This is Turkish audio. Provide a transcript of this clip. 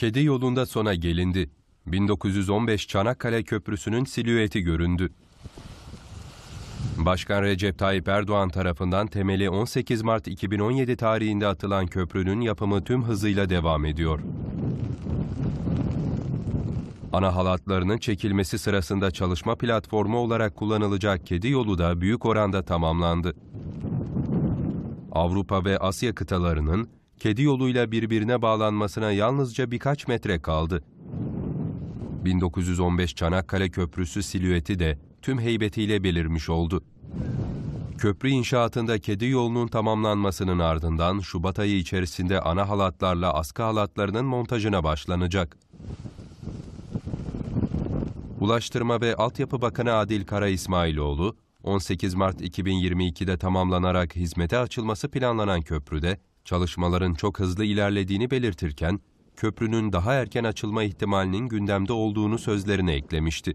Kedi yolunda sona gelindi. 1915 Çanakkale Köprüsü'nün silüeti göründü. Başkan Recep Tayyip Erdoğan tarafından temeli 18 Mart 2017 tarihinde atılan köprünün yapımı tüm hızıyla devam ediyor. Ana halatlarının çekilmesi sırasında çalışma platformu olarak kullanılacak kedi yolu da büyük oranda tamamlandı. Avrupa ve Asya kıtalarının kedi yoluyla birbirine bağlanmasına yalnızca birkaç metre kaldı. 1915 Çanakkale Köprüsü silüeti de tüm heybetiyle belirmiş oldu. Köprü inşaatında kedi yolunun tamamlanmasının ardından Şubat ayı içerisinde ana halatlarla askı halatlarının montajına başlanacak. Ulaştırma ve Altyapı Bakanı Adil Kara İsmailoğlu, 18 Mart 2022'de tamamlanarak hizmete açılması planlanan köprüde Çalışmaların çok hızlı ilerlediğini belirtirken, köprünün daha erken açılma ihtimalinin gündemde olduğunu sözlerine eklemişti.